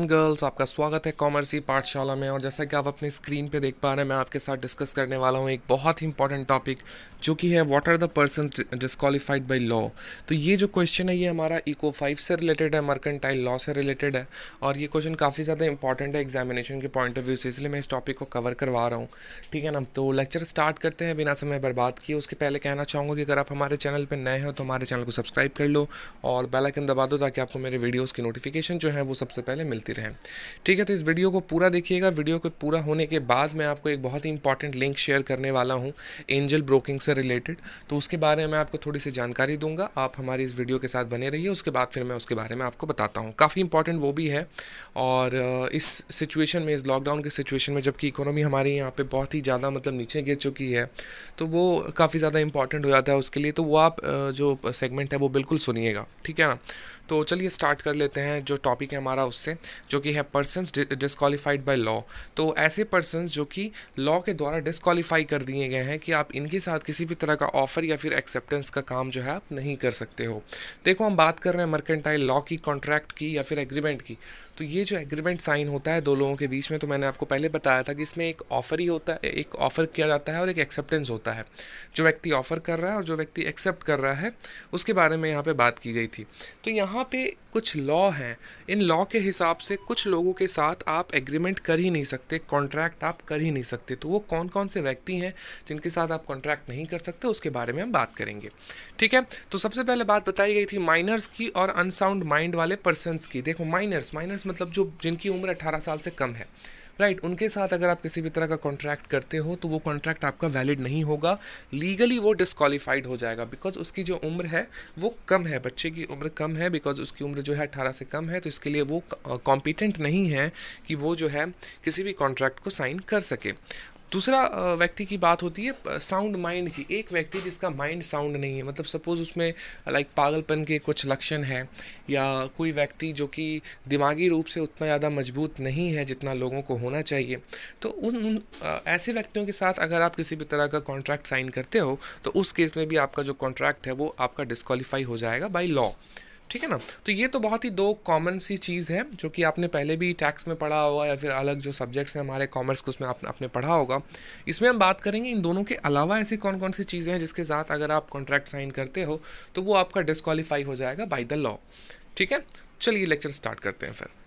Girls आपका स्वागत है कॉमर्सी पाठशाला में और जैसा कि आप अपने स्क्रीन पे देख पा रहे हैं मैं आपके साथ डिस्कस करने वाला हूँ एक बहुत ही इंपॉर्टेंट टॉपिक जो कि है what are the person disqualified by law तो ये जो क्वेश्चन है ये हमारा इको फाइव से रिलेटेड है मर्केंटाइल लॉ से रिलेटेड है और ये क्वेश्चन काफ़ी ज़्यादा इंपॉर्टेंट है एग्जामिनेशन के पॉइंट ऑफ व्यू से इसलिए मैं इस टॉपिक को कवर करवा रहा हूँ ठीक है ना तो लेक्चर स्टार्ट करते हैं बिना समय बर्बाद किए उसके पहले कहना चाहूँगा कि अगर आप हमारे चैनल पर नए हो तो हमारे चैनल को सब्सक्राइब कर लो और बेलाइकन दबा दो ताकि आपको मेरे वीडियोज़ की नोटिफिकेशन जो है वो सबसे पहले मिल मिलती रहे ठीक है तो इस वीडियो को पूरा देखिएगा वीडियो के पूरा होने के बाद मैं आपको एक बहुत ही इंपॉर्टेंट लिंक शेयर करने वाला हूँ एंजल ब्रोकिंग से रिलेटेड तो उसके बारे में आपको थोड़ी सी जानकारी दूंगा आप हमारी इस वीडियो के साथ बने रहिए उसके बाद फिर मैं उसके बारे में आपको बताता हूँ काफ़ी इंपॉर्टेंट वो भी है और इस सिचुएशन में इस लॉकडाउन के सिचुएशन में जबकि इकोनॉमी हमारे यहाँ पर बहुत ही ज़्यादा मतलब नीचे गिर चुकी है तो वो काफ़ी ज़्यादा इंपॉर्टेंट हो जाता है उसके लिए तो वो आप जो सेगमेंट है वो बिल्कुल सुनिएगा ठीक है ना तो चलिए स्टार्ट कर लेते हैं जो टॉपिक है हमारा उससे जो कि है पर्सन डिसक्वालीफाइड बाई लॉ तो ऐसे पर्सन जो कि लॉ के द्वारा डिस्कवालीफाई कर दिए गए हैं कि आप इनके साथ किसी भी तरह का ऑफर या फिर एक्सेप्टेंस का काम जो है आप नहीं कर सकते हो देखो हम बात कर रहे हैं मर्केंटाइल लॉ की कॉन्ट्रैक्ट की या फिर एग्रीमेंट की तो ये जो एग्रीमेंट साइन होता है दो लोगों के बीच में तो मैंने आपको पहले बताया था कि इसमें एक ऑफ़र ही होता है एक ऑफ़र किया जाता है और एक एक्सेप्टेंस होता है जो व्यक्ति ऑफ़र कर रहा है और जो व्यक्ति एक्सेप्ट कर रहा है उसके बारे में यहाँ पर बात की गई थी तो यहाँ पर कुछ लॉ हैं इन लॉ के हिसाब से कुछ लोगों के साथ आप एग्रीमेंट कर ही नहीं सकते कॉन्ट्रैक्ट आप कर ही नहीं सकते तो वो कौन कौन से व्यक्ति हैं जिनके साथ आप कॉन्ट्रैक्ट नहीं कर सकते उसके बारे में हम बात करेंगे ठीक है तो सबसे पहले बात बताई गई थी माइनर्स की और अनसाउंड माइंड वाले पर्सनस की देखो माइनर्स माइनर्स मतलब मतलब जो जिनकी उम्र अट्ठारह साल से कम है राइट right, उनके साथ अगर आप किसी भी तरह का कॉन्ट्रैक्ट करते हो तो वो कॉन्ट्रैक्ट आपका वैलिड नहीं होगा लीगली वो डिसक्वालीफाइड हो जाएगा बिकॉज उसकी जो उम्र है वो कम है बच्चे की उम्र कम है बिकॉज उसकी उम्र जो है अट्ठारह से कम है तो इसके लिए वो कॉम्पिटेंट नहीं है कि वो जो है किसी भी कॉन्ट्रैक्ट को साइन कर सके दूसरा व्यक्ति की बात होती है साउंड माइंड की एक व्यक्ति जिसका माइंड साउंड नहीं है मतलब सपोज़ उसमें लाइक पागलपन के कुछ लक्षण हैं या कोई व्यक्ति जो कि दिमागी रूप से उतना ज़्यादा मजबूत नहीं है जितना लोगों को होना चाहिए तो उन, ऐसे व्यक्तियों के साथ अगर आप किसी भी तरह का कॉन्ट्रैक्ट साइन करते हो तो उस केस में भी आपका जो कॉन्ट्रैक्ट है वो आपका डिस्कवालीफाई हो जाएगा बाई लॉ ठीक है ना तो ये तो बहुत ही दो कॉमन सी चीज़ है जो कि आपने पहले भी टैक्स में पढ़ा होगा या फिर अलग जो सब्जेक्ट्स हैं हमारे कॉमर्स के उसमें आप, आपने पढ़ा होगा इसमें हम बात करेंगे इन दोनों के अलावा ऐसी कौन कौन सी चीज़ें हैं जिसके साथ अगर आप कॉन्ट्रैक्ट साइन करते हो तो वो आपका डिस्कवालीफाई हो जाएगा बाई द लॉ ठीक है चलिए लेक्चर स्टार्ट करते हैं फिर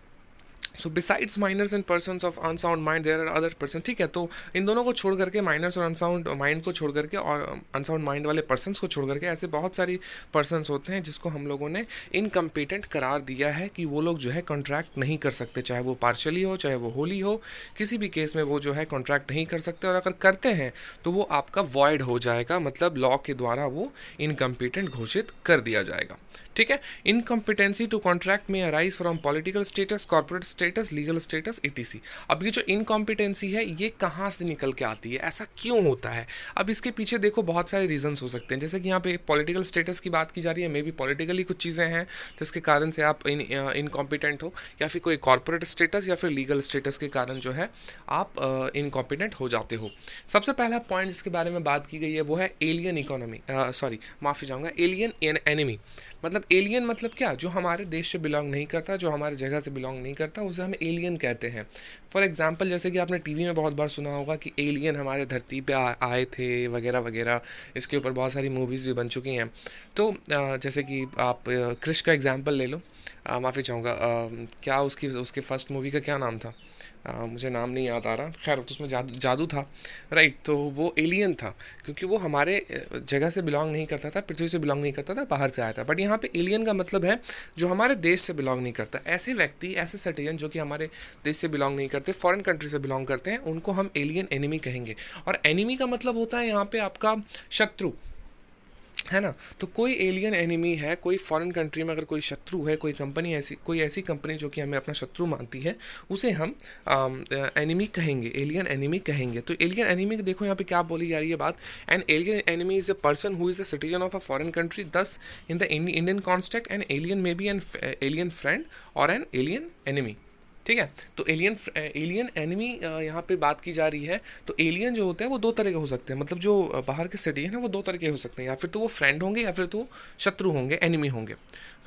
so besides minors and person of unsound mind there are other person ठीक है तो इन दोनों को छोड़ करके माइनर्स और अनसाउंड माइंड को छोड़ करके और अनसाउंड um, माइंड वाले पर्सन को छोड़ करके ऐसे बहुत सारी पर्सन होते हैं जिसको हम लोगों ने इनकम्पिटेंट करार दिया है कि वो लोग जो है कॉन्ट्रैक्ट नहीं कर सकते चाहे वो पार्शली हो चाहे वो होली हो किसी भी केस में वो जो है कॉन्ट्रैक्ट नहीं कर सकते और अगर करते हैं तो वो आपका वॉयड हो जाएगा मतलब लॉ के द्वारा वो इनकम्पिटेंट घोषित कर दिया जाएगा ठीक है इनकम्पिटेंसी टू कॉन्ट्रैक्ट में arise from political status corporate status legal status ई अब ये जो इनकॉम्पिटेंसी है ये कहाँ से निकल के आती है ऐसा क्यों होता है अब इसके पीछे देखो बहुत सारे रीजन्स हो सकते हैं जैसे कि यहाँ पे पॉलिटिकल स्टेटस की बात की जा रही है मे बी पॉलिटिकली कुछ चीज़ें हैं जिसके कारण से आप इन इनकॉम्पिटेंट हो या फिर कोई कॉर्पोरेट स्टेटस या फिर लीगल स्टेटस के कारण जो है आप इनकॉम्पिटेंट हो जाते हो सबसे पहला पॉइंट जिसके बारे में बात की गई है वो है एलियन इकोनॉमी सॉरी माफ़ी जाऊँगा एलियन एनिमी मतलब एलियन मतलब क्या जो हमारे देश से बिलोंग नहीं करता जो हमारे जगह से बिलोंग नहीं करता उसे हम एलियन कहते हैं फॉर एग्ज़ाम्पल जैसे कि आपने टी में बहुत बार सुना होगा कि एलियन हमारे धरती पर आए थे वगैरह वगैरह इसके ऊपर बहुत सारी मूवीज़ भी बन चुकी हैं तो जैसे कि आप क्रिश का एग्ज़ाम्पल ले लो माफ़ी चाहूँगा क्या उसकी उसके फर्स्ट मूवी का क्या नाम था आ, मुझे नाम नहीं याद आ रहा खैर तो उसमें जादू जादू था राइट तो वो एलियन था क्योंकि वो हमारे जगह से बिलोंग नहीं करता था पृथ्वी से बिलोंग नहीं करता था बाहर से आया था बट यहाँ पे एलियन का मतलब है जो हमारे देश से बिलोंग नहीं करता ऐसे व्यक्ति ऐसे सिटीजन जो कि हमारे देश से बिलोंग नहीं करते फॉरन कंट्री से बिलोंग करते हैं उनको हम एलियन एनिमी कहेंगे और एनिमी का मतलब होता है यहाँ पर आपका शत्रु है ना तो कोई एलियन एनिमी है कोई फॉरेन कंट्री में अगर कोई शत्रु है कोई कंपनी ऐसी कोई ऐसी कंपनी जो कि हमें अपना शत्रु मानती है उसे हम एनिमी um, uh, कहेंगे एलियन एनिमी कहेंगे तो एलियन एनिमी देखो यहाँ पे क्या बोली जा रही है बात and alien enemy is a person who is a citizen of a foreign country thus in the Indian context and alien may be an alien friend or an alien enemy ठीक है तो एलियन एलियन एनिमी यहाँ पे बात की जा रही है तो एलियन जो होते हैं वो दो तरह के हो सकते हैं मतलब जो eh, बाहर के सिटी है ना वो दो तरह के हो सकते हैं या फिर तो वो फ्रेंड होंगे या फिर तो शत्रु होंगे एनिमी होंगे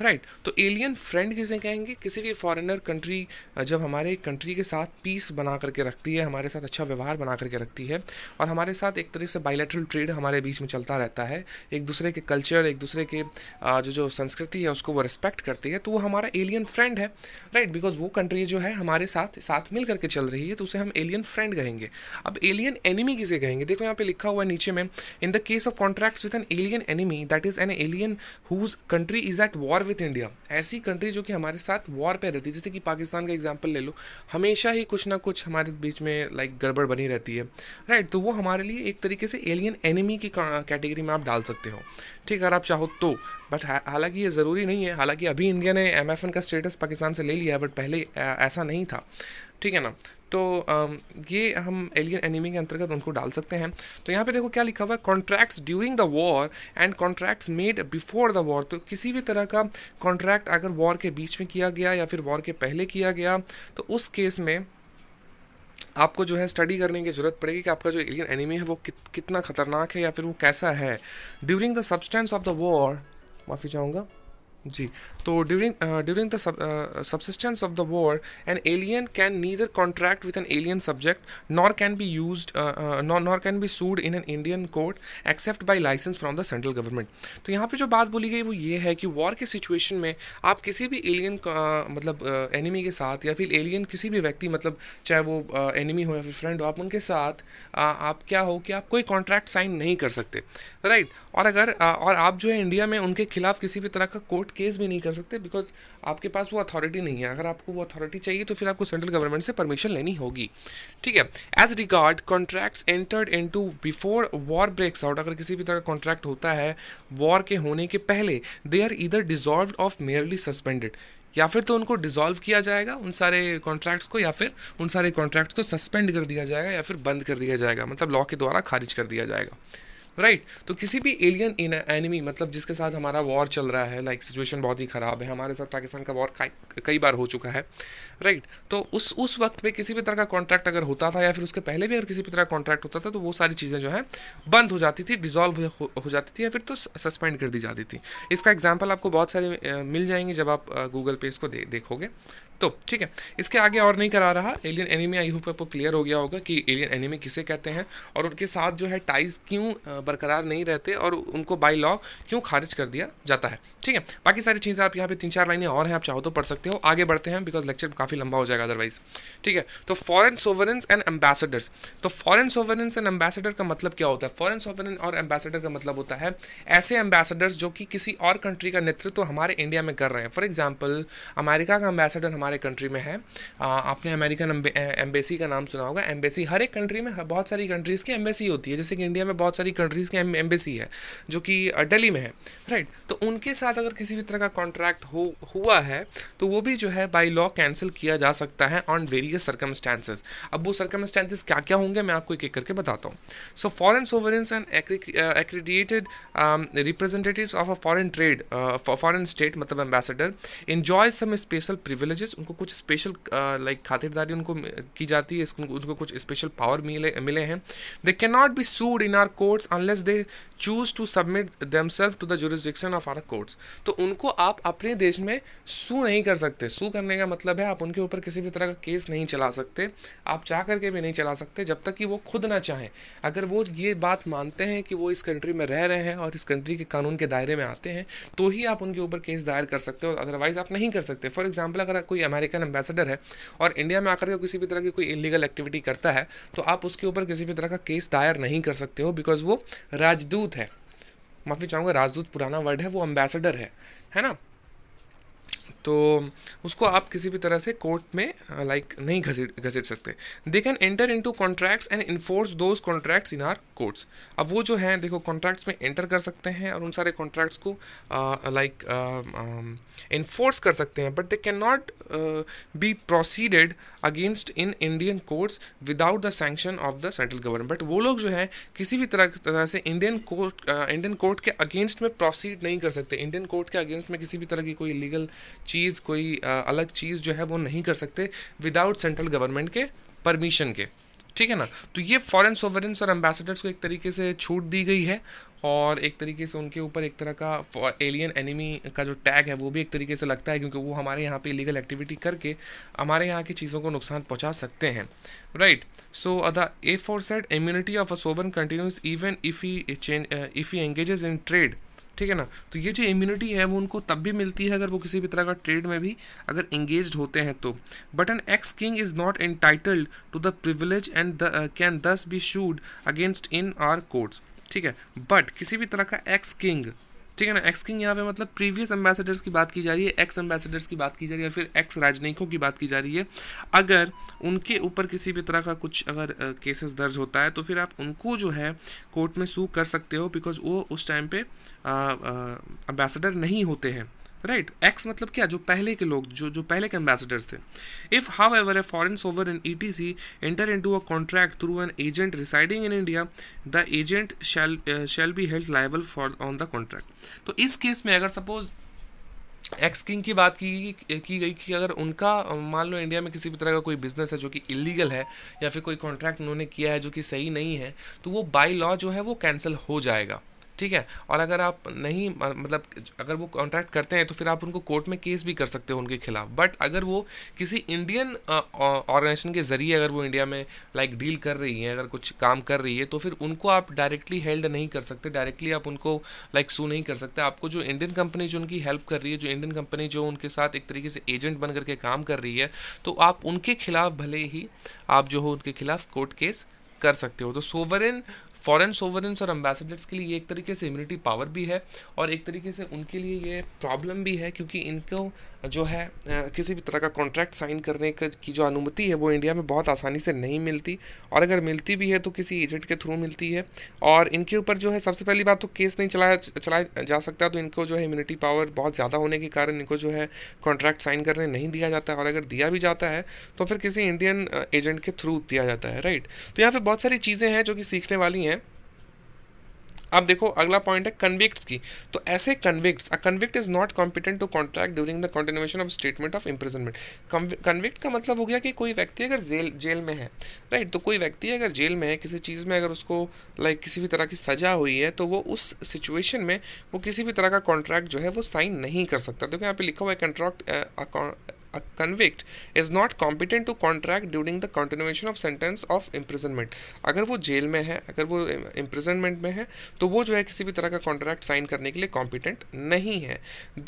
राइट तो एलियन फ्रेंड किसे कहेंगे किसी भी फॉरेनर कंट्री eh, जब हमारे कंट्री के साथ पीस बना करके रखती है हमारे साथ अच्छा व्यवहार बना करके रखती है और हमारे साथ एक तरह से बायोलेट्रल ट्रेड हमारे बीच में चलता रहता है एक दूसरे के कल्चर एक दूसरे के eh, जो जो संस्कृति है उसको वो रिस्पेक्ट करती है तो वो हमारा एलियन फ्रेंड है राइट बिकॉज वो कंट्री जो है है हमारे साथ साथ मिल करके चल रही है तो उसे हम एलियन फ्रेंड कहेंगे अब एलियन एनिमी किसे कहेंगे देखो यहाँ पे लिखा हुआ है नीचे में in the case of contracts with an alien enemy that is an alien whose country is at war with India ऐसी कंट्री जो कि हमारे साथ वॉर पर रहती है जैसे कि पाकिस्तान का एग्जाम्पल ले लो हमेशा ही कुछ ना कुछ हमारे बीच में लाइक like, गड़बड़ बनी रहती है राइट right, तो वो हमारे लिए एक तरीके से एलियन एनिमी की कैटेगरी में आप डाल सकते हो ठीक है अगर आप चाहो तो बट हालांकि ये ज़रूरी नहीं है हालांकि अभी इंडिया ने एम का स्टेटस पाकिस्तान से ले लिया है बट पहले ऐसा नहीं था ठीक है ना तो ये हम एलियन एनिमी के अंतर्गत उनको डाल सकते हैं तो यहाँ पे देखो क्या लिखा हुआ है contracts during the war and contracts made before the war तो किसी भी तरह का कॉन्ट्रैक्ट अगर वॉर के बीच में किया गया या फिर वॉर के पहले किया गया तो उस केस में आपको जो है स्टडी करने की ज़रूरत पड़ेगी कि आपका जो एलियन एनिमी है वो कितना खतरनाक है या फिर वो कैसा है during the substance of the war माफ़ी चाहूँगा जी तो during during the subsistence of the war an alien can neither contract with an alien subject nor can be use nor can be sued in an Indian court except by licence from the central government तो यहाँ पर जो बात बोली गई वो ये है कि वॉर के सिचुएशन में आप किसी भी एलियन uh, मतलब एनिमी uh, के साथ या फिर एलियन किसी भी व्यक्ति मतलब चाहे वो एनिमी uh, हो या फिर फ्रेंड हो आप उनके साथ uh, आप क्या हो कि आप कोई कॉन्ट्रैक्ट साइन नहीं कर सकते राइट right? और अगर uh, और आप जो है इंडिया में उनके खिलाफ किसी भी तरह का कोर्ट केस भी नहीं कर सकते सकते बिकॉज आपके पास वो अथॉरिटी नहीं है अगर आपको वो अथॉरिटी चाहिए तो फिर आपको सेंट्रल गवर्नमेंट से परमिशन लेनी होगी ठीक है as regard contracts entered into before war breaks out अगर किसी भी तरह का कॉन्ट्रैक्ट होता है वॉर के होने के पहले they are either dissolve of merely suspended या फिर तो उनको डिजॉल्व किया जाएगा उन सारे कॉन्ट्रैक्ट्स को या फिर उन सारे कॉन्ट्रैक्ट्स को सस्पेंड कर दिया जाएगा या फिर बंद कर दिया जाएगा मतलब लॉ के द्वारा खारिज कर दिया जाएगा राइट right. तो किसी भी एलियन इन एनिमी मतलब जिसके साथ हमारा वॉर चल रहा है लाइक सिचुएशन बहुत ही ख़राब है हमारे साथ पाकिस्तान का वॉर कई बार हो चुका है राइट right. तो उस उस वक्त पे किसी भी तरह का कॉन्ट्रैक्ट अगर होता था या फिर उसके पहले भी अगर किसी भी तरह का कॉन्ट्रैक्ट होता था तो वो सारी चीज़ें जो है बंद हो जाती थी डिजॉल्व हो, हो जाती थी या फिर तो सस्पेंड कर दी जाती थी इसका एग्जाम्पल आपको बहुत सारे मिल जाएंगे जब आप गूगल पे इसको दे, देखोगे तो ठीक है इसके आगे और नहीं करा रहा एलियन एनिमी आई होप आपको क्लियर हो गया होगा कि एलियन एनिमी किसे कहते हैं और उनके साथ जो है टाइज क्यों बरकरार नहीं रहते और उनको बाई लॉ क्यों खारिज कर दिया जाता है ठीक है बाकी सारी चीज़ें आप यहाँ पे तीन चार लाइनें और हैं आप चाहो तो पढ़ सकते हो आगे बढ़ते हैं बिकॉज लेक्चर काफ़ी लंबा हो जाएगा अदरवाइज ठीक है तो फॉरन सोवरेंस एंड एम्बेसडर्स तो फॉरन सोवरेंस एंड एम्बेसडर का मतलब क्या होता है फॉरन सोवरन और एम्बेसडर का मतलब होता है ऐसे एम्बेसडर्स जो कि किसी और कंट्री का नेतृत्व हमारे इंडिया में कर रहे हैं फॉर एग्जाम्पल अमेरिका का एम्बेसडर हमारे कंट्री में है आपने अमेरिकन एम्बेसी का नाम सुना होगा एम्बेसी हर एक कंट्री में बहुत सारी कंट्रीज़ की एम्बेसी होती है जैसे कि इंडिया में बहुत सारी कंट्रीज़ की एम्बेसी है जो कि डेली में है राइट तो उनके साथ अगर किसी भी तरह का कॉन्ट्रैक्ट हो हुआ है तो वो भी जो है बाई लॉ कैंसिल किया जा सकता है ऑन वेरियस सर्कमस्टांसेस अब वो सर्कमस्टांसेस क्या क्या होंगे मैं आपको एक एक करके बताता हूँ so foreign sovereigns and accredited representative of a foreign trade foreign state मतलब ambassador enjoy some special privileges उनको कुछ स्पेशल लाइक uh, खातिरदारी उनको की जाती है उनको कुछ स्पेशल पावर मिले मिले हैं they can not be sued in our courts unless they choose to submit them self to the jurisdiction of our courts तो उनको आप अपने देश में सू नहीं कर सकते सू करने का मतलब है आप उनके ऊपर किसी भी तरह का केस नहीं चला सकते आप चाह करके भी नहीं चला सकते जब तक कि वो खुद ना चाहें अगर वो ये बात मानते हैं कि वो इस कंट्री में रह रहे हैं और इस कंट्री के कानून के दायरे में आते हैं तो ही आप उनके ऊपर केस दायर कर सकते हो अदरवाइज़ आप नहीं कर सकते फॉर एग्जाम्पल अगर कोई अमेरिकन एम्बेसडर है और इंडिया में आकर के किसी भी तरह की कोई इलीगल एक्टिविटी करता है तो आप उसके ऊपर किसी भी तरह का केस दायर नहीं कर सकते हो बिकॉज वो राजदूत है माफ़ी चाहूँगा राजदूत पुराना वर्ड है वो अम्बेसडर है है ना तो उसको आप किसी भी तरह से कोर्ट में लाइक नहीं घसीट घसीट सकते they can enter into contracts and enforce those contracts in our courts अब वो जो हैं देखो कॉन्ट्रैक्ट्स में एंटर कर सकते हैं और उन सारे कॉन्ट्रैक्ट्स को लाइक इन्फोर्स कर सकते हैं but they can not be proceeded against in Indian courts without the sanction of the central government but वो लोग जो है किसी भी तरह तरह से इंडियन कोर्ट इंडियन कोर्ट के अगेंस्ट में प्रोसीड नहीं कर सकते इंडियन कोर्ट के अगेंस्ट में किसी भी तरह की कोई लीगल चीज़ कोई uh, अलग चीज़ जो है वो नहीं कर सकते विदाउट सेंट्रल गवर्नमेंट के परमिशन के ठीक है ना तो ये फॉरेन सोवरेंस और एम्बेसडर्स को एक तरीके से छूट दी गई है और एक तरीके से उनके ऊपर एक तरह का एलियन एनिमी का जो टैग है वो भी एक तरीके से लगता है क्योंकि वो हमारे यहाँ पे इलीगल एक्टिविटी करके हमारे यहाँ की चीज़ों को नुकसान पहुँचा सकते हैं right so the aforesaid immunity of a sovereign continues even if he if he engages in trade ठीक है ना तो ये जो इम्यूनिटी है वो उनको तब भी मिलती है अगर वो किसी भी तरह का ट्रेड में भी अगर इंगेज होते हैं तो but an ex king is not entitled to the privilege and can thus be sued against in our courts ठीक है बट किसी भी तरह का एक्स किंग ठीक है ना एक्स किंग यहाँ पे मतलब प्रीवियस एम्बेसडर्स की बात की जा रही है एक्स एम्बेसडर्स की बात की जा रही है फिर एक्स राजनयिकों की बात की जा रही है अगर उनके ऊपर किसी भी तरह का कुछ अगर केसेस दर्ज होता है तो फिर आप उनको जो है कोर्ट में सू कर सकते हो बिकॉज वो उस टाइम पे एम्बेसडर नहीं होते हैं राइट right. एक्स मतलब क्या जो पहले के लोग जो जो पहले के एम्बेसडर्स थे if however a foreign sovereign etc enter into a contract through an agent residing in India the agent shall shall be held liable for on the contract तो इस case में अगर suppose x king की बात की की गई कि अगर उनका मान लो इंडिया में किसी भी तरह का कोई बिजनेस है जो कि इलीगल है या फिर कोई कॉन्ट्रैक्ट उन्होंने किया है जो कि सही नहीं है तो वो बाई लॉ जो है वो कैंसिल हो जाएगा ठीक है और अगर आप नहीं मतलब अगर वो कॉन्ट्रैक्ट करते हैं तो फिर आप उनको कोर्ट में केस भी कर सकते हो उनके खिलाफ बट अगर वो किसी इंडियन ऑर्गेनाइजेशन के ज़रिए अगर वो इंडिया में लाइक डील कर रही है अगर कुछ काम कर रही है तो फिर उनको आप डायरेक्टली हेल्ड नहीं कर सकते डायरेक्टली आप उनको लाइक सू नहीं कर सकते आपको जो इंडियन कंपनी जो उनकी हेल्प कर रही है जो इंडियन कंपनी जो उनके साथ एक तरीके से एजेंट बन करके काम कर रही है तो आप उनके खिलाफ भले ही आप जो हो उनके खिलाफ कोर्ट केस कर सकते हो तो सोवरेन फॉरेन सोवरेंस और एम्बेसडर्स के लिए ये एक तरीके से इम्यूनिटी पावर भी है और एक तरीके से उनके लिए ये प्रॉब्लम भी है क्योंकि इनको जो है किसी भी तरह का कॉन्ट्रैक्ट साइन करने की जो अनुमति है वो इंडिया में बहुत आसानी से नहीं मिलती और अगर मिलती भी है तो किसी एजेंट के थ्रू मिलती है और इनके ऊपर जो है सबसे पहली बात तो केस नहीं चलाया चलाया जा सकता तो इनको जो है इम्यूनिटी पावर बहुत ज़्यादा होने के कारण इनको जो है कॉन्ट्रैक्ट साइन करने नहीं दिया जाता और अगर दिया भी जाता है तो फिर किसी इंडियन एजेंट के थ्रू दिया जाता है राइट तो यहाँ पर बहुत सारी चीज़ें हैं जो कि सीखने वाली हैं अब देखो अगला पॉइंट है कन्विक्ट की तो ऐसे convict a convict is not competent to contract during the continuation of statement of imprisonment convict का मतलब हो गया कि कोई व्यक्ति अगर जेल जेल में है राइट तो कोई व्यक्ति अगर जेल में है किसी चीज़ में अगर उसको लाइक like, किसी भी तरह की सजा हुई है तो वो उस सिचुएशन में वो किसी भी तरह का कॉन्ट्रैक्ट जो है वो साइन नहीं कर सकता देखो यहाँ पे लिखा हुआ है contract a convict is not competent to contract during the continuation of sentence of imprisonment अगर वो जेल में है अगर वो imprisonment में है तो वो जो है किसी भी तरह का contract sign करने के लिए competent नहीं है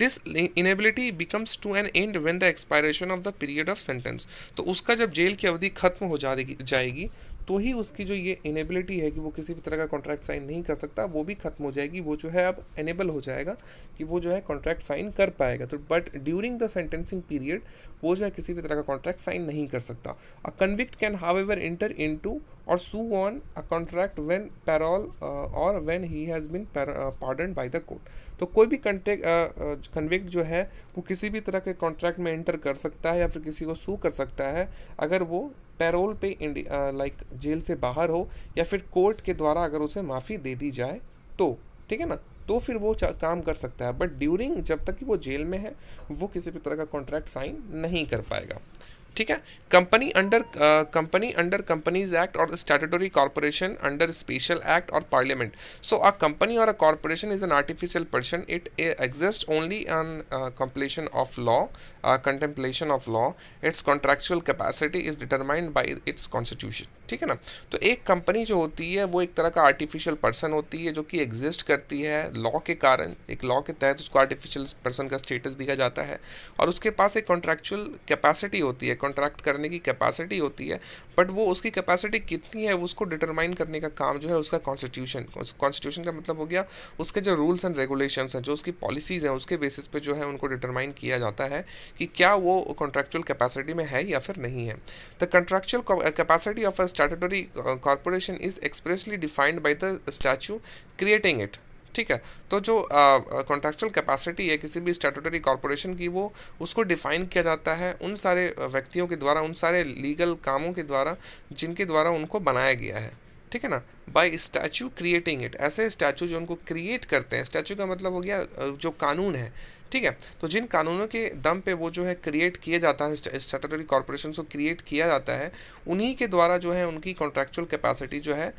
this inability becomes to an end when the expiration of the period of sentence तो उसका जब जेल की अवधि खत्म हो जाएगी तो ही उसकी जो ये इनेबिलिटी है कि वो किसी भी तरह का कॉन्ट्रैक्ट साइन नहीं कर सकता वो भी खत्म हो जाएगी वो जो है अब एनेबल हो जाएगा कि वो जो है कॉन्ट्रैक्ट साइन कर पाएगा तो but during the sentencing period वो जो है किसी भी तरह का कॉन्ट्रैक्ट साइन नहीं कर सकता a convict can however enter into or sue on a contract when parole और when he has been pardon by the court तो कोई भी कंटेक्ट कन्विक्ट uh, uh, जो है वो किसी भी तरह के कॉन्ट्रैक्ट में एंटर कर सकता है या फिर किसी को सू कर सकता है अगर वो पैरोल पे लाइक जेल से बाहर हो या फिर कोर्ट के द्वारा अगर उसे माफ़ी दे दी जाए तो ठीक है ना तो फिर वो काम कर सकता है बट ड्यूरिंग जब तक कि वो जेल में है वो किसी भी तरह का कॉन्ट्रैक्ट साइन नहीं कर पाएगा ठीक है company under company under companies act or statutory corporation under special act or parliament so a company or a corporation is an artificial person it exist only on completion of law contemplation of law its contractual capacity is determined by its constitution ठीक है ना तो एक company जो होती है वो एक तरह का आर्टिफिशियल पर्सन होती है जो कि एग्जिस्ट करती है लॉ के कारण एक लॉ के तहत उसको आर्टिफिशियल पर्सन का स्टेटस दिया जाता है और उसके पास एक कॉन्ट्रेक्चुअल कैपेसिटी होती है कॉन्ट्रैक्ट करने की कैपेसिटी होती है बट वो उसकी कैपेसिटी कितनी है उसको डिटरमाइन करने का काम जो है उसका कॉन्स्टिट्यूशन कॉन्स्टिट्यूशन का मतलब हो गया उसके जो रूल्स एंड रेगुलेशन हैं जो उसकी पॉलिसीज़ हैं उसके बेसिस पे जो है उनको डिटरमाइन किया जाता है कि क्या वो कॉन्ट्रेक्चुअल कैपेसिटी में है या फिर नहीं है the contractual capacity of a statutory corporation is expressly defined by the statute creating it ठीक है तो जो कॉन्ट्रेक्चुअल uh, कैपेसिटी uh, है किसी भी स्टैटूटरी कॉरपोरेशन की वो उसको डिफाइन किया जाता है उन सारे व्यक्तियों के द्वारा उन सारे लीगल कामों के द्वारा जिनके द्वारा उनको बनाया गया है ठीक है ना बाय स्टैचू क्रिएटिंग इट ऐसे स्टैचू जो उनको क्रिएट करते हैं स्टैचू का मतलब हो गया जो कानून है ठीक है तो जिन कानूनों के दम पे वो जो है क्रिएट किया जाता है स्टेटरी कॉरपोरेशन को क्रिएट किया जाता है उन्हीं के द्वारा जो है उनकी कॉन्ट्रैक्चुअल कैपेसिटी जो है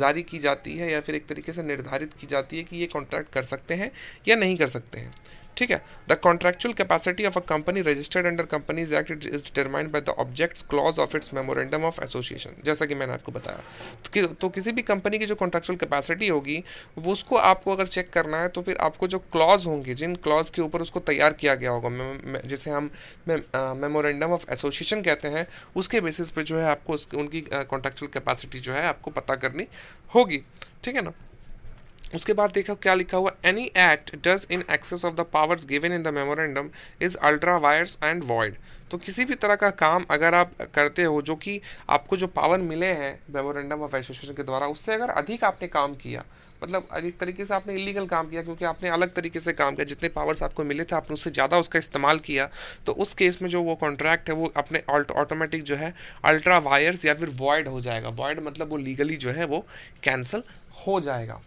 जारी की जाती है या फिर एक तरीके से निर्धारित की जाती है कि ये कॉन्ट्रैक्ट कर सकते हैं या नहीं कर सकते हैं ठीक है the contractual capacity of a company registered under companies act it is determined by the objects clause of its memorandum of association जैसा कि मैंने आपको बताया तो, कि, तो किसी भी कंपनी की जो कॉन्ट्रेक्चुअल कैपेसिटी होगी वो उसको आपको अगर चेक करना है तो फिर आपको जो क्लॉज होंगे जिन क्लॉज के ऊपर उसको तैयार किया गया होगा जिसे हम मेमोरेंडम ऑफ एसोसिएशन कहते हैं उसके बेसिस पे जो है आपको उसकी उनकी कॉन्ट्रेक्चुअल कैपेसिटी जो है आपको पता करनी होगी ठीक है ना उसके बाद देखो क्या लिखा हुआ any act does in excess of the powers given in the memorandum is ultra vires and void तो किसी भी तरह का काम अगर आप करते हो जो कि आपको जो पावर मिले हैं मेमोरेंडम ऑफ एसोसिएशन के द्वारा उससे अगर अधिक आपने काम किया मतलब एक तरीके से आपने इलीगल काम किया क्योंकि आपने अलग तरीके से काम किया जितने पावर्स आपको मिले थे आपने उससे ज़्यादा उसका इस्तेमाल किया तो उस केस में जो वो कॉन्ट्रैक्ट है वो अपने ऑटोमेटिक जो है अल्ट्रा वायर्स या फिर वॉइड हो जाएगा वॉइड मतलब वो लीगली जो है वो कैंसिल हो जाएगा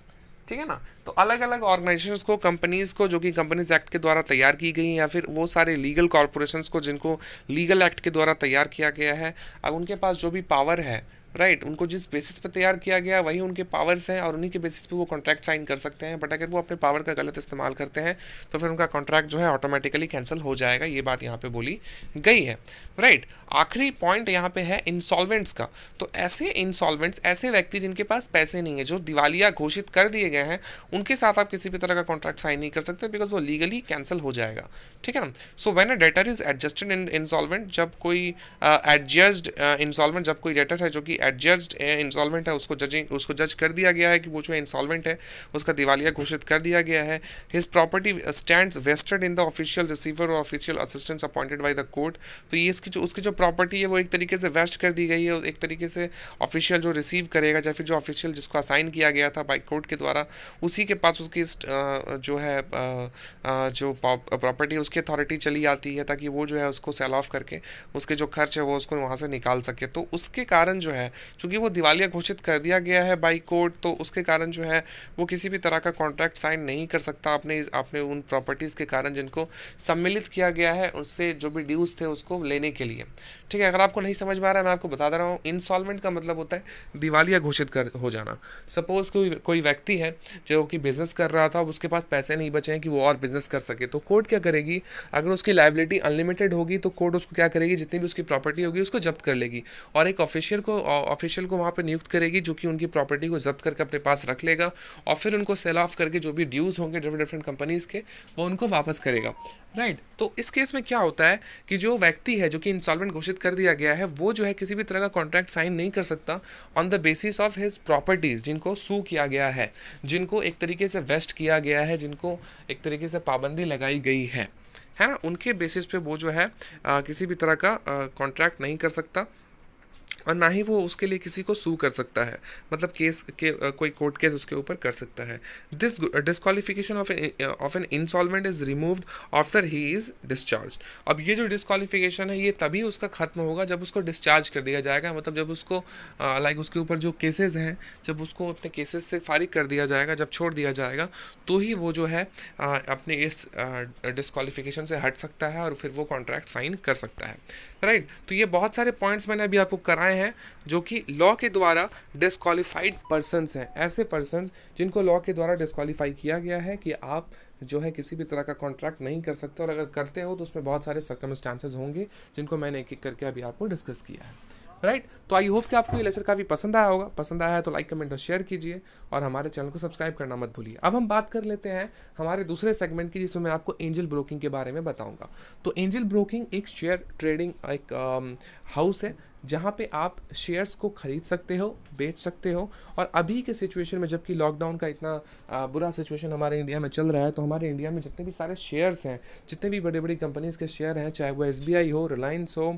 ठीक है ना तो अलग अलग ऑर्गेनाइजेशंस को कंपनीज़ को जो कि कंपनीज एक्ट के द्वारा तैयार की गई हैं या फिर वो सारे लीगल कॉरपोरेशंस को जिनको लीगल एक्ट के द्वारा तैयार किया गया है अब उनके पास जो भी पावर है राइट right, उनको जिस बेसिस पे तैयार किया गया वही उनके पावर्स हैं और उन्हीं के बेसिस पे वो कॉन्ट्रैक्ट साइन कर सकते हैं बट अगर वो अपने पावर का गलत इस्तेमाल करते हैं तो फिर उनका कॉन्ट्रैक्ट जो है ऑटोमेटिकली कैंसिल हो जाएगा ये बात यहाँ पे बोली गई है राइट right, आखिरी पॉइंट यहाँ पे है इंसॉल्वेंट्स का तो ऐसे इंसॉल्वेंट्स ऐसे व्यक्ति जिनके पास पैसे नहीं है जो दिवालिया घोषित कर दिए गए हैं उनके साथ आप किसी भी तरह का कॉन्ट्रैक्ट साइन नहीं कर सकते बिकॉज वो लीगली कैंसिल हो जाएगा ठीक है ना so when a debtor is adjusted in insolvent जब कोई एडजस्ड uh, इंसॉल्वेंट uh, जब कोई डेटर है जो कि एडजस्ट इंसॉल्वेंट eh, है उसको जजिंग उसको जज कर दिया गया है कि वो जो इंसॉल्वेंट है उसका दिवालिया घोषित कर दिया गया है his property stand vested in the official receiver or official assistance appointed by the court तो ये इसकी जो उसकी जो प्रॉपर्टी है वो एक तरीके से वेस्ट कर दी गई है एक तरीके से ऑफिशियल जो रिसीव करेगा या फिर जो ऑफिशियल जिसको असाइन किया गया था बाई कोर्ट के द्वारा उसी के पास उसकी जो है जो प्रॉपर्टी उसकी अथॉरिटी चली आती है ताकि वो जो है उसको सेल ऑफ करके उसके जो खर्च है वो उसको वहाँ से निकाल सके तो उसके कारण जो है चूँकि वो दिवालिया घोषित कर दिया गया है बाई कोर्ट तो उसके कारण जो है वो किसी भी तरह का कॉन्ट्रैक्ट साइन नहीं कर सकता अपने अपने उन प्रॉपर्टीज़ के कारण जिनको सम्मिलित किया गया है उससे जो भी ड्यूज़ थे उसको लेने के लिए ठीक है अगर आपको नहीं समझ में आ रहा है मैं आपको बता दे रहा हूँ इंस्टॉलमेंट का मतलब होता है दिवालिया घोषित कर हो जाना सपोज़ कोई कोई व्यक्ति है जो कि बिज़नेस कर रहा था उसके पास पैसे नहीं बचे हैं कि वो और बिज़नेस कर सके तो कोर्ट क्या करेगी अगर उसकी लाइबिलिटी अनलिमिटेड होगी तो कोर्ट उसको क्या करेगी जितनी भी उसकी प्रॉपर्टी होगी उसको जब्त कर लेगी और एक ऑफिशियर को ऑफिशियल को वहाँ पर नियुक्त करेगी जो कि उनकी प्रॉपर्टी को जब्त करके अपने पास रख लेगा और फिर उनको सेल ऑफ करके जो भी ड्यूज़ होंगे डिफरेंट डिफरेंट कंपनीज़ के वो उनको वापस करेगा राइट right. तो इस केस में क्या होता है कि जो व्यक्ति है जो कि इंस्टॉलमेंट घोषित कर दिया गया है वो जो है किसी भी तरह का कॉन्ट्रैक्ट साइन नहीं कर सकता on the basis of his properties जिनको सू किया गया है जिनको एक तरीके से वेस्ट किया गया है जिनको एक तरीके से पाबंदी लगाई गई है है ना उनके बेसिस पे वो जो है आ, किसी भी तरह का कॉन्ट्रैक्ट नहीं कर सकता और ना ही वो उसके लिए किसी को सू कर सकता है मतलब केस के कोई कोर्ट केस उसके ऊपर कर सकता है this disqualification of of an insolvent is removed after he is discharge अब ये जो डिस्कालिफिकेशन है ये तभी उसका खत्म होगा जब उसको डिस्चार्ज कर दिया जाएगा मतलब जब उसको लाइक उसके ऊपर जो केसेज हैं जब उसको अपने केसेस से फारिग कर दिया जाएगा जब छोड़ दिया जाएगा तो ही वो जो है अपने इस डिस्कालिफिकेशन से हट सकता है और फिर वो कॉन्ट्रैक्ट साइन कर सकता है राइट तो ये बहुत सारे पॉइंट्स मैंने अभी आपको कराए गए हैं जो कि लॉ के द्वारा डिस्कालीफाइड पर्सनस हैं ऐसे पर्सनस जिनको लॉ के द्वारा डिस्कालीफाई किया गया है कि आप जो है किसी भी तरह का कॉन्ट्रैक्ट नहीं कर सकते और अगर करते हो तो उसमें बहुत सारे सर्कमस्टांसेज होंगे जिनको मैंने एक एक करके अभी आपको डिस्कस किया है राइट right? तो आई होप कि आपको ये लेक्चर काफ़ी पसंद आया होगा पसंद आया है तो लाइक कमेंट और शेयर कीजिए और हमारे चैनल को सब्सक्राइब करना मत भूलिए अब हम बात कर लेते हैं हमारे दूसरे सेगमेंट की जिसमें मैं आपको एंजल ब्रोकिंग के बारे में बताऊंगा तो एंजल ब्रोकिंग एक शेयर ट्रेडिंग एक हाउस um, है जहाँ पे आप शेयर्स को ख़रीद सकते हो बेच सकते हो और अभी के सिचुएशन में जबकि लॉकडाउन का इतना बुरा सिचुएशन हमारे इंडिया में चल रहा है तो हमारे इंडिया में जितने भी सारे शेयर्स हैं जितने भी बड़ी बड़ी कंपनीज़ के शेयर हैं चाहे वो एस हो रिलायंस हो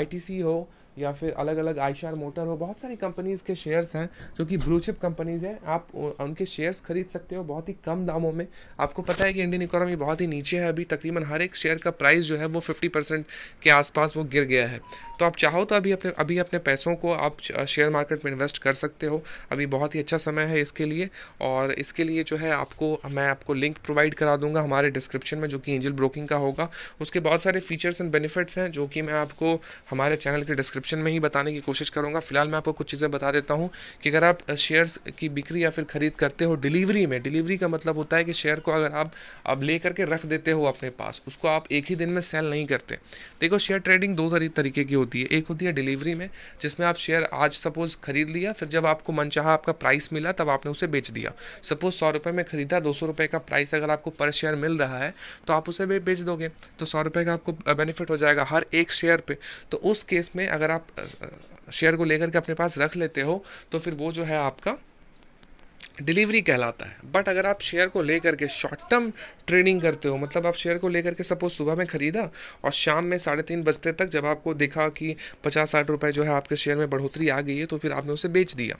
आई हो या फिर अलग अलग आईशार मोटर हो बहुत सारी कंपनीज़ के शेयर्स हैं जो कि ब्लू चिप कंपनीज़ हैं आप उनके शेयर्स खरीद सकते हो बहुत ही कम दामों में आपको पता है कि इंडियन इकोनॉमी बहुत ही नीचे है अभी तकरीबन हर एक शेयर का प्राइस जो है वो फिफ्टी परसेंट के आसपास वो गिर गया है तो आप चाहो चाहो तो अभी अपने अभी अपने पैसों को आप शेयर मार्केट में इन्वेस्ट कर सकते हो अभी बहुत ही अच्छा समय है इसके लिए और इसके लिए जो है आपको मैं आपको लिंक प्रोवाइड करा दूंगा हमारे डिस्क्रिप्शन में जो कि एंजल ब्रोकिंग का होगा उसके बहुत सारे फीचर्स एंड बेनिफिट्स हैं जो कि मैं आपको हमारे चैनल के डिस्क्रिप्शन में ही बताने की कोशिश करूँगा फिलहाल मैं आपको कुछ चीज़ें बता देता हूँ कि अगर आप शेयर्स की बिक्री या फिर खरीद करते हो डिलीवरी में डिलीवरी का मतलब होता है कि शेयर को अगर आप अब ले करके रख देते हो अपने पास उसको आप एक ही दिन में सेल नहीं करते देखो शेयर ट्रेडिंग दो तरीके की होती है एक तारीख होती है डिलीवरी में जिसमें आप शेयर आज सपोज खरीद लिया फिर जब आपको मन आपका प्राइस मिला तब आपने उसे बेच दिया सपोज सौ रुपये में खरीदा दो सौ रुपये का प्राइस अगर आपको पर शेयर मिल रहा है तो आप उसे भी बेच दोगे तो सौ रुपये का आपको बेनिफिट हो जाएगा हर एक शेयर पर तो उस केस में अगर आप शेयर को लेकर के अपने पास रख लेते हो तो फिर वो जो है आपका डिलीवरी कहलाता है बट अगर आप शेयर को लेकर के शॉर्ट टर्म ट्रेडिंग करते हो मतलब आप शेयर को लेकर के सपोज सुबह में ख़रीदा और शाम में साढ़े तीन बजते तक जब आपको देखा कि पचास साठ रुपये जो है आपके शेयर में बढ़ोतरी आ गई है तो फिर आपने उसे बेच दिया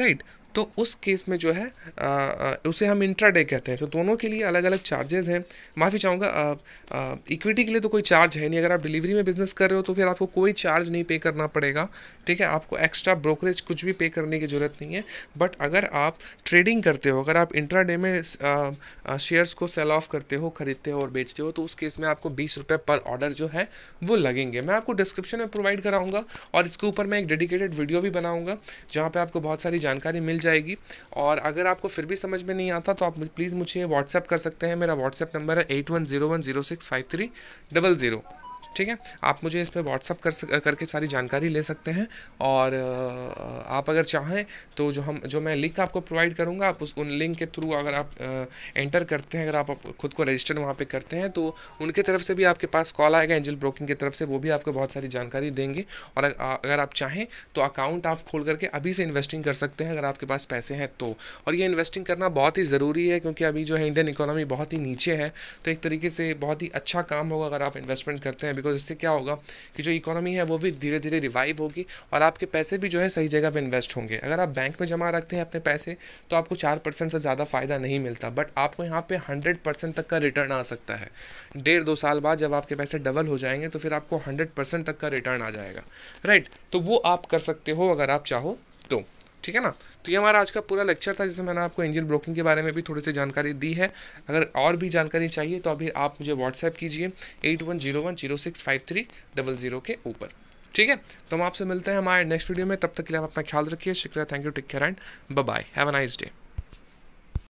राइट right? तो उस केस में जो है आ, आ, उसे हम इंट्राडे कहते हैं तो दोनों के लिए अलग अलग चार्जेज़ हैं माफ़ी चाहूँगा इक्विटी के लिए तो कोई चार्ज है नहीं अगर आप डिलीवरी में बिज़नेस कर रहे हो तो फिर आपको कोई चार्ज नहीं पे करना पड़ेगा ठीक है आपको एक्स्ट्रा ब्रोकरेज कुछ भी पे करने की ज़रूरत नहीं है बट अगर आप ट्रेडिंग करते हो अगर आप इंट्रा में शेयर्स को सेल ऑफ करते हो ख़रीदते हो और बेचते हो तो उस केस में आपको बीस रुपये पर ऑर्डर जो है वो लगेंगे मैं आपको डिस्क्रिप्शन में प्रोवाइड कराऊंगा और इसके ऊपर मैं एक डेडिकेटेड वीडियो भी बनाऊंगा जहाँ पर आपको बहुत सारी जानकारी मिल जाएगी और अगर आपको फिर भी समझ में नहीं आता तो आप प्लीज़ मुझे व्हाट्सएप कर सकते हैं मेरा व्हाट्सएप नंबर है eight one zero one zero six five three double zero ठीक है आप मुझे इस पर व्हाट्सअप कर सक, करके सारी जानकारी ले सकते हैं और आप अगर चाहें तो जो हम जो मैं लिंक आपको प्रोवाइड करूँगा आप उस उन लिंक के थ्रू अगर आप एंटर करते हैं अगर आप खुद को रजिस्टर वहाँ पर करते हैं तो उनके तरफ से भी आपके पास कॉल आएगा एंजल ब्रोकिंग की तरफ से वो भी आपको बहुत सारी जानकारी देंगे और अगर आप चाहें तो अकाउंट आप खोल करके अभी से इन्वेस्टिंग कर सकते हैं अगर आपके पास पैसे हैं तो और ये इन्वेस्टिंग करना बहुत ही ज़रूरी है क्योंकि अभी जो है इंडियन इकोनॉमी बहुत ही नीचे है तो एक तरीके से बहुत ही अच्छा काम होगा अगर आप इन्वेस्टमेंट करते हैं बिकॉज इससे क्या होगा कि जो इकोनॉमी है वो भी धीरे धीरे रिवाइव होगी और आपके पैसे भी जो है सही जगह पर इन्वेस्ट होंगे अगर आप बैंक में जमा रखते हैं अपने पैसे तो आपको चार परसेंट से ज़्यादा फ़ायदा नहीं मिलता बट आपको यहाँ पर हंड्रेड परसेंट तक का रिटर्न आ सकता है डेढ़ दो साल बाद जब आपके पैसे डबल हो जाएंगे तो फिर आपको हंड्रेड परसेंट तक का रिटर्न आ जाएगा राइट तो वो आप कर सकते हो अगर आप चाहो तो ठीक है ना तो ये हमारा आज का पूरा लेक्चर था जिसमें मैंने आपको इंजन ब्रोकिंग के बारे में भी थोड़ी सी जानकारी दी है अगर और भी जानकारी चाहिए तो अभी आप मुझे व्हाट्सएप कीजिए eight one zero one zero six five three double zero के ऊपर ठीक है तो हम आपसे मिलते हैं हमारे नेक्स्ट वीडियो में तब तक के लिए आप अपना ख्याल रखिए शुक्रिया thank you take care and bye have a nice day